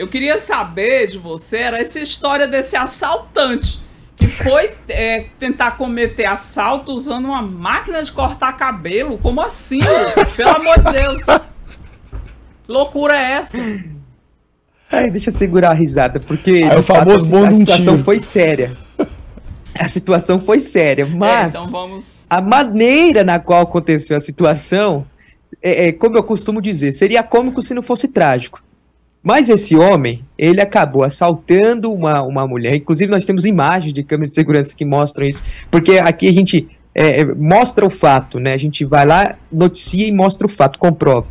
Eu queria saber de você era essa história desse assaltante que foi é, tentar cometer assalto usando uma máquina de cortar cabelo. Como assim, Pelo amor de Deus. Loucura é essa? Ai, deixa eu segurar a risada, porque é o famoso fato, a, a situação foi séria. A situação foi séria, é, mas é, então vamos... a maneira na qual aconteceu a situação, é, é, como eu costumo dizer, seria cômico se não fosse trágico. Mas esse homem, ele acabou assaltando uma, uma mulher. Inclusive, nós temos imagens de câmera de segurança que mostram isso, porque aqui a gente é, é, mostra o fato, né? A gente vai lá, noticia e mostra o fato, comprova.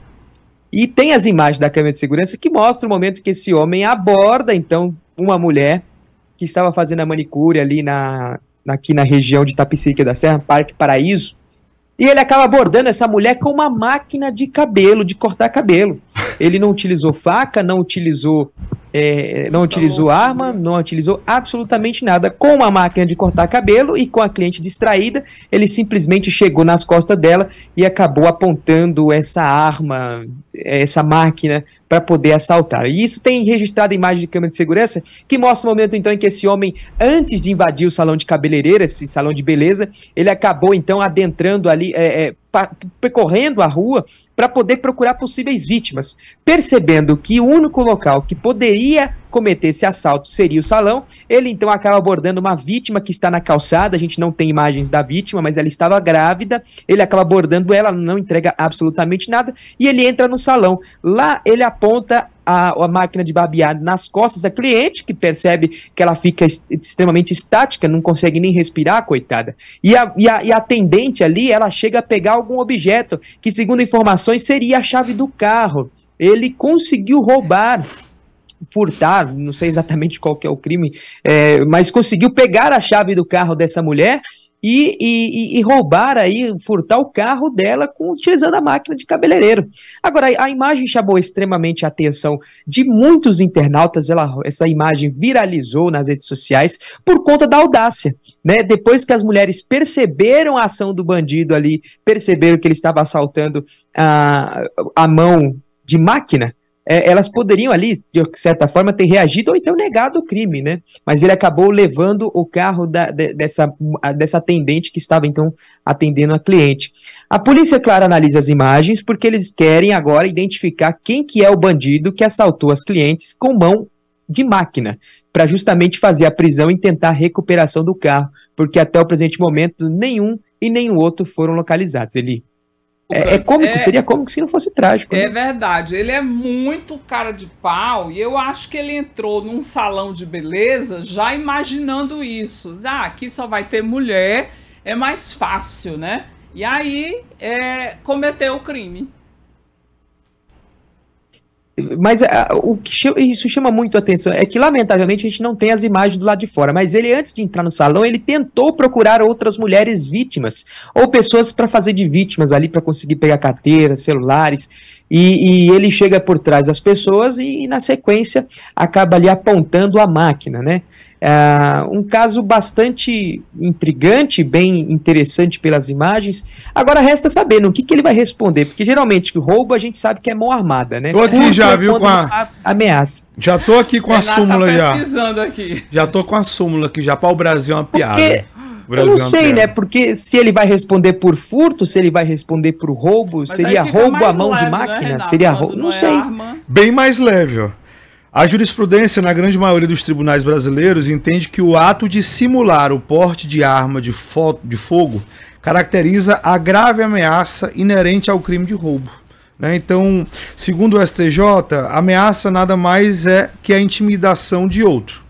E tem as imagens da câmera de segurança que mostra o momento que esse homem aborda, então, uma mulher que estava fazendo a manicure ali na, aqui na região de Tapicica da Serra, Parque Paraíso, e ele acaba abordando essa mulher com uma máquina de cabelo, de cortar cabelo. Ele não utilizou faca, não utilizou, é, não utilizou tá arma, não utilizou absolutamente nada. Com uma máquina de cortar cabelo e com a cliente distraída, ele simplesmente chegou nas costas dela e acabou apontando essa arma essa máquina para poder assaltar. E isso tem registrado imagem de câmera de segurança que mostra o momento então em que esse homem, antes de invadir o salão de cabeleireira, esse salão de beleza, ele acabou então adentrando ali, é, é, percorrendo a rua para poder procurar possíveis vítimas, percebendo que o único local que poderia cometer esse assalto seria o salão. Ele então acaba abordando uma vítima que está na calçada, a gente não tem imagens da vítima, mas ela estava grávida. Ele acaba abordando ela, não entrega absolutamente nada e ele entra no salão. Lá ele aponta a, a, máquina de barbear nas costas da cliente, que percebe que ela fica est extremamente estática, não consegue nem respirar, coitada. E a, e a, e a atendente ali, ela chega a pegar algum objeto, que segundo informações seria a chave do carro. Ele conseguiu roubar furtar, não sei exatamente qual que é o crime, é, mas conseguiu pegar a chave do carro dessa mulher e, e, e, roubar aí, furtar o carro dela com, utilizando a máquina de cabeleireiro. Agora, a imagem chamou extremamente a atenção de muitos internautas, ela, essa imagem viralizou nas redes sociais por conta da audácia, né? Depois que as mulheres perceberam a ação do bandido ali, perceberam que ele estava assaltando a, a mão de máquina, é, elas poderiam ali, de certa forma, ter reagido ou então negado o crime, né? Mas ele acabou levando o carro da, de, dessa, dessa atendente que estava, então, atendendo a cliente. A polícia, claro, analisa as imagens porque eles querem agora identificar quem que é o bandido que assaltou as clientes com mão de máquina para justamente fazer a prisão e tentar a recuperação do carro, porque até o presente momento nenhum e nenhum outro foram localizados. Eli. É, é cômico, é, seria cômico se não fosse trágico. É né? verdade. Ele é muito cara de pau e eu acho que ele entrou num salão de beleza já imaginando isso. Ah, aqui só vai ter mulher, é mais fácil, né? E aí é, cometeu o crime. Mas ah, o que chama, isso chama muito a atenção é que, lamentavelmente, a gente não tem as imagens do lado de fora. Mas ele, antes de entrar no salão, ele tentou procurar outras mulheres vítimas ou pessoas para fazer de vítimas ali, para conseguir pegar carteira, celulares. E, e, ele chega por trás das pessoas e, e, na sequência, acaba ali apontando a máquina, né? É um caso bastante intrigante, bem interessante pelas imagens. Agora resta saber no que, que ele vai responder, porque geralmente o roubo a gente sabe que é mão armada, né? Tô aqui Curto já, é viu, com a... a... ameaça. Já tô aqui com a tá súmula tá pesquisando já. Aqui. Já tô com a súmula aqui já para o Brasil é uma piada. Porque... Eu não é sei, né? Porque se ele vai responder por furto, se ele vai responder por roubo, Mas seria roubo à mão leve, de né, máquina, né, seria roubo, não, não é sei. Arma. Bem mais leve, ó. A jurisprudência, na grande maioria dos tribunais brasileiros, entende que o ato de simular o porte de arma de, de fogo caracteriza a grave ameaça inerente ao crime de roubo. Né? Então, segundo o STJ, ameaça nada mais é que a intimidação de outro.